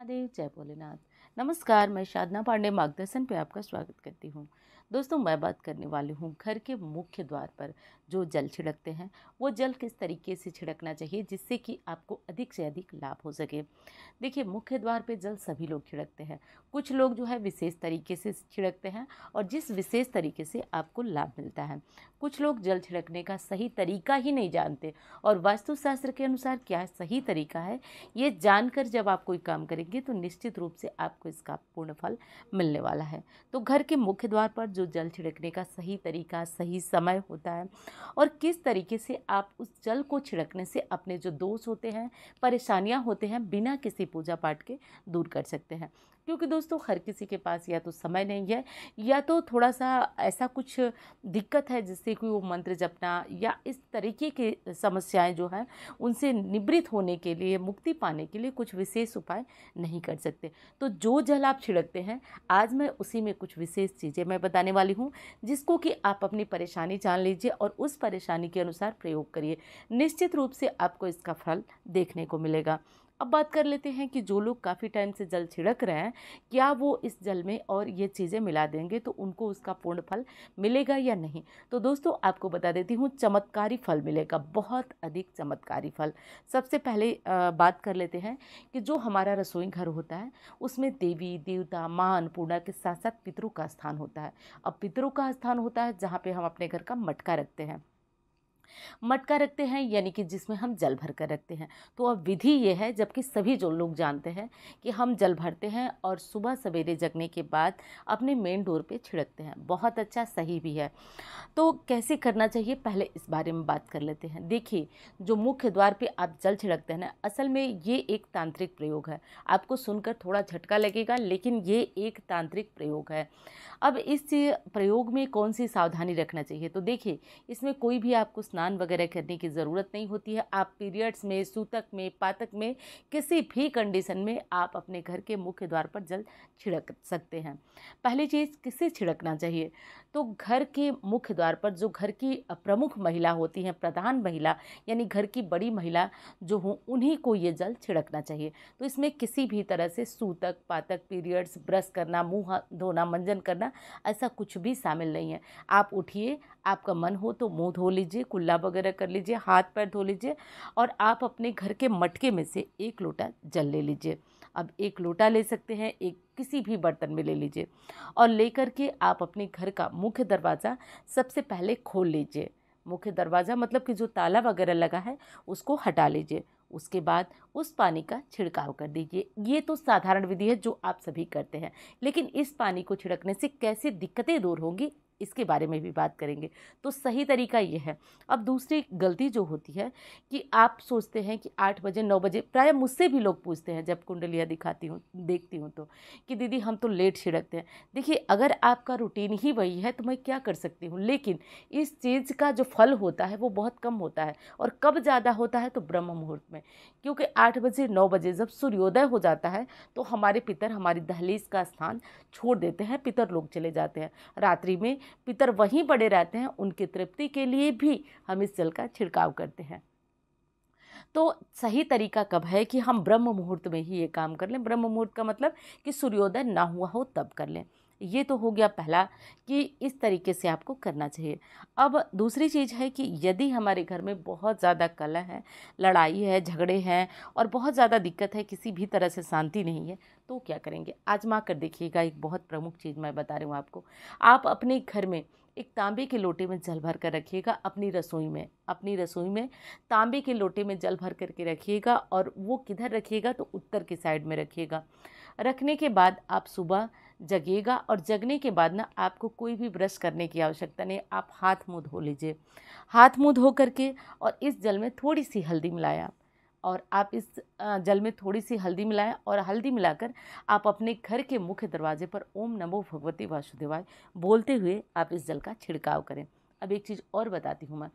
महादेव जय भोलेनाथ नमस्कार मैं शादना पांडे मार्गदर्शन पे आपका स्वागत करती हूँ दोस्तों मैं बात करने वाली हूँ घर के मुख्य द्वार पर जो जल छिड़कते हैं वो जल किस तरीके से छिड़कना चाहिए जिससे कि आपको अधिक से अधिक लाभ हो सके देखिए मुख्य द्वार पे जल सभी लोग छिड़कते हैं कुछ लोग जो है विशेष तरीके से छिड़कते हैं और जिस विशेष तरीके से आपको लाभ मिलता है कुछ लोग जल छिड़कने का सही तरीका ही नहीं जानते और वास्तुशास्त्र के अनुसार क्या सही तरीका है ये जानकर जब आप कोई काम करेंगे तो निश्चित रूप से आप आपको इसका पूर्ण फल मिलने वाला है तो घर के मुख्य द्वार पर जो जल छिड़कने का सही तरीका सही समय होता है और किस तरीके से आप उस जल को छिड़कने से अपने जो दोष होते हैं परेशानियाँ होते हैं बिना किसी पूजा पाठ के दूर कर सकते हैं क्योंकि दोस्तों हर किसी के पास या तो समय नहीं है या तो थोड़ा सा ऐसा कुछ दिक्कत है जिससे कोई वो मंत्र जपना या इस तरीके की समस्याएं जो हैं उनसे निवृत्त होने के लिए मुक्ति पाने के लिए कुछ विशेष उपाय नहीं कर सकते तो जो जल आप छिड़कते हैं आज मैं उसी में कुछ विशेष चीज़ें मैं बताने वाली हूँ जिसको कि आप अपनी परेशानी जान लीजिए और उस परेशानी के अनुसार प्रयोग करिए निश्चित रूप से आपको इसका फल देखने को मिलेगा अब बात कर लेते हैं कि जो लोग काफ़ी टाइम से जल छिड़क रहे हैं क्या वो इस जल में और ये चीज़ें मिला देंगे तो उनको उसका पूर्ण फल मिलेगा या नहीं तो दोस्तों आपको बता देती हूँ चमत्कारी फल मिलेगा बहुत अधिक चमत्कारी फल सबसे पहले बात कर लेते हैं कि जो हमारा रसोई घर होता है उसमें देवी देवता माँ अन्नपूर्णा के साथ साथ पितरों का स्थान होता है अब पितरों का स्थान होता है जहाँ पर हम अपने घर का मटका रखते हैं मटका रखते हैं यानी कि जिसमें हम जल भर कर रखते हैं तो अब विधि ये है जबकि सभी जो लोग जानते हैं कि हम जल भरते हैं और सुबह सवेरे जगने के बाद अपने मेन डोर पे छिड़कते हैं बहुत अच्छा सही भी है तो कैसे करना चाहिए पहले इस बारे में बात कर लेते हैं देखिए जो मुख्य द्वार पर आप जल छिड़कते हैं ना असल में ये एक तांत्रिक प्रयोग है आपको सुनकर थोड़ा झटका लगेगा लेकिन ये एक तांत्रिक प्रयोग है अब इस प्रयोग में कौन सी सावधानी रखना चाहिए तो देखिए इसमें कोई भी आपको स्नान वगैरह करने की ज़रूरत नहीं होती है आप पीरियड्स में सूतक में पातक में किसी भी कंडीशन में आप अपने घर के मुख्य द्वार पर जल छिड़क सकते हैं पहली चीज़ किसे छिड़कना चाहिए तो घर के मुख्य द्वार पर जो घर की प्रमुख महिला होती हैं प्रधान महिला यानी घर की बड़ी महिला जो हों उन्हीं को ये जल छिड़कना चाहिए तो इसमें किसी भी तरह से सूतक पातक पीरियड्स ब्रश करना मुँह धोना मंजन करना ऐसा कुछ भी शामिल नहीं है आप उठिए आपका मन हो तो मुँह धो लीजिए कुल कुल्ला वगैरह कर लीजिए हाथ पैर धो लीजिए और आप अपने घर के मटके में से एक लोटा जल ले लीजिए अब एक लोटा ले सकते हैं एक किसी भी बर्तन में ले लीजिए और लेकर के आप अपने घर का मुख्य दरवाज़ा सबसे पहले खोल लीजिए मुख्य दरवाज़ा मतलब कि जो ताला वगैरह लगा है उसको हटा लीजिए उसके बाद उस पानी का छिड़काव कर दीजिए ये तो साधारण विधि है जो आप सभी करते हैं लेकिन इस पानी को छिड़कने से कैसे दिक्कतें दूर होंगी इसके बारे में भी बात करेंगे तो सही तरीका ये है अब दूसरी गलती जो होती है कि आप सोचते हैं कि आठ बजे नौ बजे प्राय मुझसे भी लोग पूछते हैं जब कुंडलियाँ दिखाती हूँ देखती हूँ तो कि दीदी हम तो लेट छिड़कते हैं देखिए अगर आपका रूटीन ही वही है तो मैं क्या कर सकती हूँ लेकिन इस चीज़ का जो फल होता है वो बहुत कम होता है और कब ज़्यादा होता है तो ब्रह्म मुहूर्त में क्योंकि आठ बजे नौ बजे जब सूर्योदय हो जाता है तो हमारे पितर हमारी दहलीज का स्थान छोड़ देते हैं पितर लोग चले जाते हैं रात्रि में पितर वहीं पड़े रहते हैं उनकी तृप्ति के लिए भी हम इस जल का छिड़काव करते हैं तो सही तरीका कब है कि हम ब्रह्म मुहूर्त में ही ये काम कर लें ब्रह्म मुहूर्त का मतलब कि सूर्योदय ना हुआ हो तब कर लें ये तो हो गया पहला कि इस तरीके से आपको करना चाहिए अब दूसरी चीज़ है कि यदि हमारे घर में बहुत ज़्यादा कला है लड़ाई है झगड़े हैं और बहुत ज़्यादा दिक्कत है किसी भी तरह से शांति नहीं है तो क्या करेंगे आजमा कर देखिएगा एक बहुत प्रमुख चीज़ मैं बता रही हूँ आपको आप अपने घर में एक तांबे के लोटे में जल भर कर रखिएगा अपनी रसोई में अपनी रसोई में तांबे के लोटे में जल भर करके रखिएगा और वो किधर रखिएगा तो उत्तर की साइड में रखिएगा रखने के बाद आप सुबह जगेगा और जगने के बाद ना आपको कोई भी ब्रश करने की आवश्यकता नहीं आप हाथ मुँह धो लीजिए हाथ मुँह धो करके और इस जल में थोड़ी सी हल्दी मिलाएं आप और आप इस जल में थोड़ी सी हल्दी मिलाएं और हल्दी मिलाकर आप अपने घर के मुख्य दरवाजे पर ओम नमो भगवती वासुदेवाय बोलते हुए आप इस जल का छिड़काव करें अब एक चीज़ और बताती हूँ मैं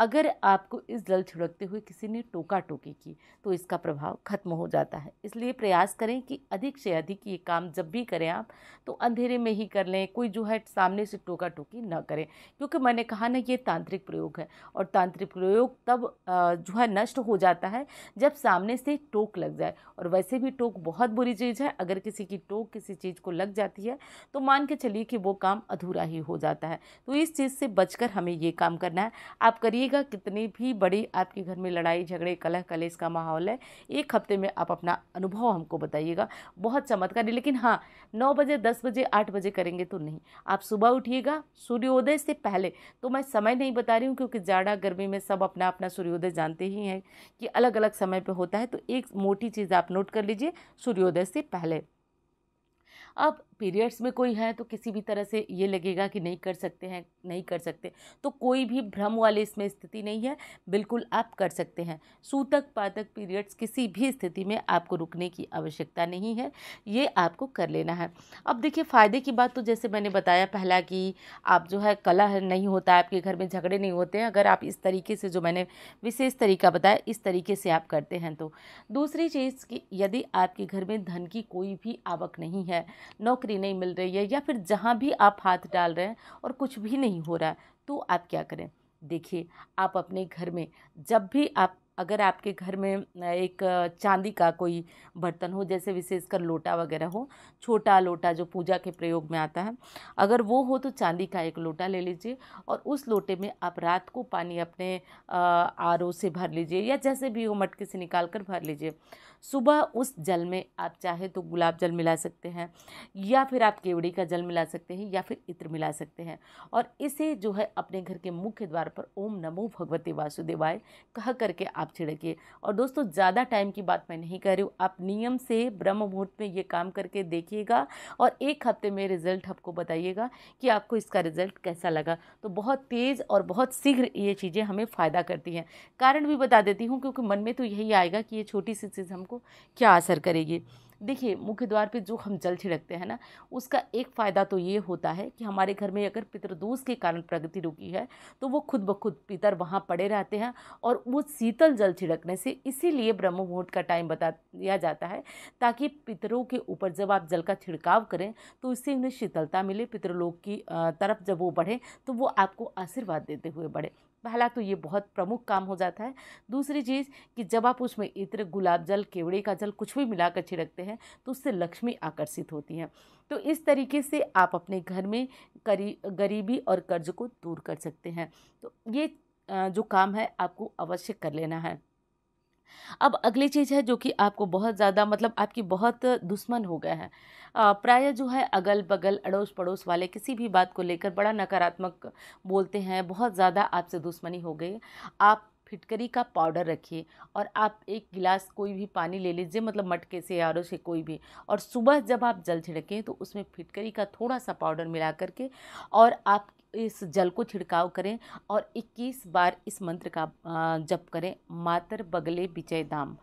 अगर आपको इस जल छिड़कते हुए किसी ने टोका टोकी की तो इसका प्रभाव खत्म हो जाता है इसलिए प्रयास करें कि अधिक से अधिक ये काम जब भी करें आप तो अंधेरे में ही कर लें कोई जो है सामने से टोका टोकी ना करें क्योंकि मैंने कहा ना ये तांत्रिक प्रयोग है और तांत्रिक प्रयोग तब जो है नष्ट हो जाता है जब सामने से टोक लग जाए और वैसे भी टोक बहुत बुरी चीज़ है अगर किसी की टोक किसी चीज़ को लग जाती है तो मान के चलिए कि वो काम अधूरा ही हो जाता है तो इस चीज़ से बचकर हमें ये काम करना है आप करिए रहिएगा कितनी भी बड़ी आपके घर में लड़ाई झगड़े कलह कलेश का माहौल है एक हफ्ते में आप अपना अनुभव हमको बताइएगा बहुत चमत्कारी लेकिन हाँ नौ बजे दस बजे आठ बजे करेंगे तो नहीं आप सुबह उठिएगा सूर्योदय से पहले तो मैं समय नहीं बता रही हूँ क्योंकि जाड़ा गर्मी में सब अपना अपना सूर्योदय जानते ही हैं कि अलग अलग समय पर होता है तो एक मोटी चीज़ आप नोट कर लीजिए सूर्योदय से पहले अब पीरियड्स में कोई है तो किसी भी तरह से ये लगेगा कि नहीं कर सकते हैं नहीं कर सकते तो कोई भी भ्रम वाली इसमें स्थिति नहीं है बिल्कुल आप कर सकते हैं सूतक पातक पीरियड्स किसी भी स्थिति में आपको रुकने की आवश्यकता नहीं है ये आपको कर लेना है अब देखिए फ़ायदे की बात तो जैसे मैंने बताया पहला कि आप जो है कला नहीं होता आपके घर में झगड़े नहीं होते हैं अगर आप इस तरीके से जो मैंने विशेष तरीका बताया इस तरीके से आप करते हैं तो दूसरी चीज़ कि यदि आपके घर में धन की कोई भी आवक नहीं है नौकरी जानकारी नहीं मिल रही है या फिर जहाँ भी आप हाथ डाल रहे हैं और कुछ भी नहीं हो रहा है तो आप क्या करें देखिए आप अपने घर में जब भी आप अगर आपके घर में एक चांदी का कोई बर्तन हो जैसे विशेषकर लोटा वगैरह हो छोटा लोटा जो पूजा के प्रयोग में आता है अगर वो हो तो चांदी का एक लोटा ले लीजिए और उस लोटे में आप रात को पानी अपने आर से भर लीजिए या जैसे भी हो मटके से निकाल कर भर लीजिए सुबह उस जल में आप चाहे तो गुलाब जल मिला सकते हैं या फिर आप केवड़ी का जल मिला सकते हैं या फिर इत्र मिला सकते हैं और इसे जो है अपने घर के मुख्य द्वार पर ओम नमो भगवते वासुदेवाय कह करके आप छिड़किए और दोस्तों ज़्यादा टाइम की बात मैं नहीं कह रही हूँ आप नियम से ब्रह्म मुहूर्त में ये काम करके देखिएगा और एक हफ्ते में रिज़ल्ट आपको बताइएगा कि आपको इसका रिज़ल्ट कैसा लगा तो बहुत तेज़ और बहुत शीघ्र ये चीज़ें हमें फ़ायदा करती हैं कारण भी बता देती हूँ क्योंकि मन में तो यही आएगा कि ये छोटी सी चीज़ हमको को क्या असर करेगी देखिए मुख्य द्वार पे जो हम जल छिड़कते हैं ना उसका एक फ़ायदा तो ये होता है कि हमारे घर में अगर पितृदोष के कारण प्रगति रुकी है तो वो खुद ब खुद पितर वहाँ पड़े रहते हैं और वो शीतल जल छिड़कने से इसीलिए ब्रह्म मुहूर्त का टाइम बता दिया जाता है ताकि पितरों के ऊपर जब आप जल का छिड़काव करें तो इससे उन्हें शीतलता मिले पितृलोक की तरफ जब वो बढ़े तो वो आपको आशीर्वाद देते हुए बढ़े पहला तो ये बहुत प्रमुख काम हो जाता है दूसरी चीज़ कि जब आप उसमें इत्र गुलाब जल केवड़े का जल कुछ भी मिलाकर छिड़कते हैं तो उससे लक्ष्मी आकर्षित होती हैं तो इस तरीके से आप अपने घर में करी गरीबी और कर्ज को दूर कर सकते हैं तो ये जो काम है आपको अवश्य कर लेना है अब अगली चीज़ है जो कि आपको बहुत ज़्यादा मतलब आपकी बहुत दुश्मन हो गया है प्राय जो है अगल बगल अड़ोस पड़ोस वाले किसी भी बात को लेकर बड़ा नकारात्मक बोलते हैं बहुत ज़्यादा आपसे दुश्मनी हो गई आप फिटकरी का पाउडर रखिए और आप एक गिलास कोई भी पानी ले लीजिए मतलब मटके से आर से कोई भी और सुबह जब आप जल छिड़कें तो उसमें फिटकरी का थोड़ा सा पाउडर मिला करके और आप इस जल को छिड़काव करें और 21 बार इस मंत्र का जप करें मातर बगले विजय धाम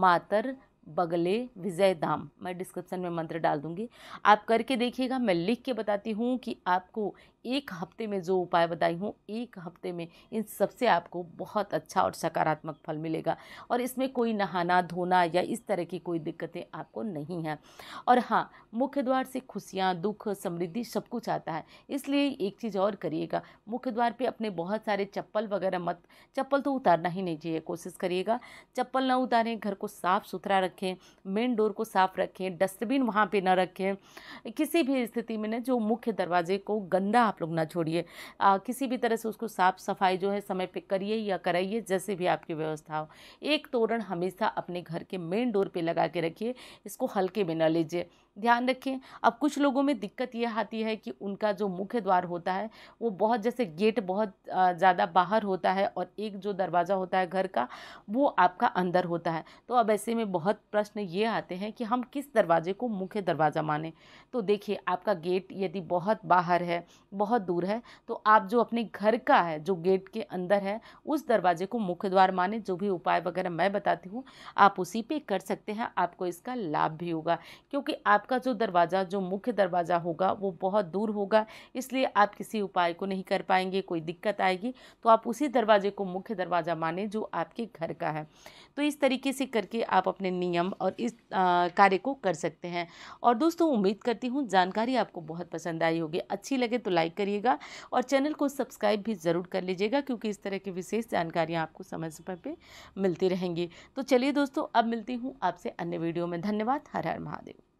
मातर बगले विजय धाम मैं डिस्क्रिप्शन में मंत्र डाल दूंगी आप करके देखिएगा मैं लिख के बताती हूँ कि आपको एक हफ्ते में जो उपाय बताई हूँ एक हफ्ते में इन सबसे आपको बहुत अच्छा और सकारात्मक फल मिलेगा और इसमें कोई नहाना धोना या इस तरह की कोई दिक्कतें आपको नहीं हैं और हाँ मुख्य द्वार से खुशियाँ दुख समृद्धि सब कुछ आता है इसलिए एक चीज़ और करिएगा मुख्य द्वार पर अपने बहुत सारे चप्पल वगैरह मत चप्पल तो उतारना ही नहीं चाहिए कोशिश करिएगा चप्पल ना उतारें घर को साफ़ सुथरा रखें मेन डोर को साफ़ रखें डस्टबिन वहाँ पर ना रखें किसी भी स्थिति में ना जो मुख्य दरवाजे को गंदा आप लोग ना छोड़िए किसी भी तरह से उसको साफ़ सफाई जो है समय पे करिए या कराइए जैसे भी आपकी व्यवस्था हो एक तोरण हमेशा अपने घर के मेन डोर पे लगा के रखिए इसको हल्के में ना लीजिए ध्यान रखें अब कुछ लोगों में दिक्कत यह आती है कि उनका जो मुख्य द्वार होता है वो बहुत जैसे गेट बहुत ज़्यादा बाहर होता है और एक जो दरवाज़ा होता है घर का वो आपका अंदर होता है तो अब ऐसे में बहुत प्रश्न ये आते हैं कि हम किस दरवाजे को मुख्य दरवाज़ा माने तो देखिए आपका गेट यदि बहुत बाहर है बहुत दूर है तो आप जो अपने घर का है जो गेट के अंदर है उस दरवाजे को मुख्य द्वार माने जो भी उपाय वगैरह मैं बताती हूँ आप उसी पर कर सकते हैं आपको इसका लाभ भी होगा क्योंकि आप आपका जो दरवाज़ा जो मुख्य दरवाज़ा होगा वो बहुत दूर होगा इसलिए आप किसी उपाय को नहीं कर पाएंगे कोई दिक्कत आएगी तो आप उसी दरवाजे को मुख्य दरवाज़ा माने जो आपके घर का है तो इस तरीके से करके आप अपने नियम और इस कार्य को कर सकते हैं और दोस्तों उम्मीद करती हूँ जानकारी आपको बहुत पसंद आई होगी अच्छी लगे तो लाइक करिएगा और चैनल को सब्सक्राइब भी ज़रूर कर लीजिएगा क्योंकि इस तरह की विशेष जानकारियाँ आपको समय समय पर मिलती रहेंगी तो चलिए दोस्तों अब मिलती हूँ आपसे अन्य वीडियो में धन्यवाद हर हर महादेव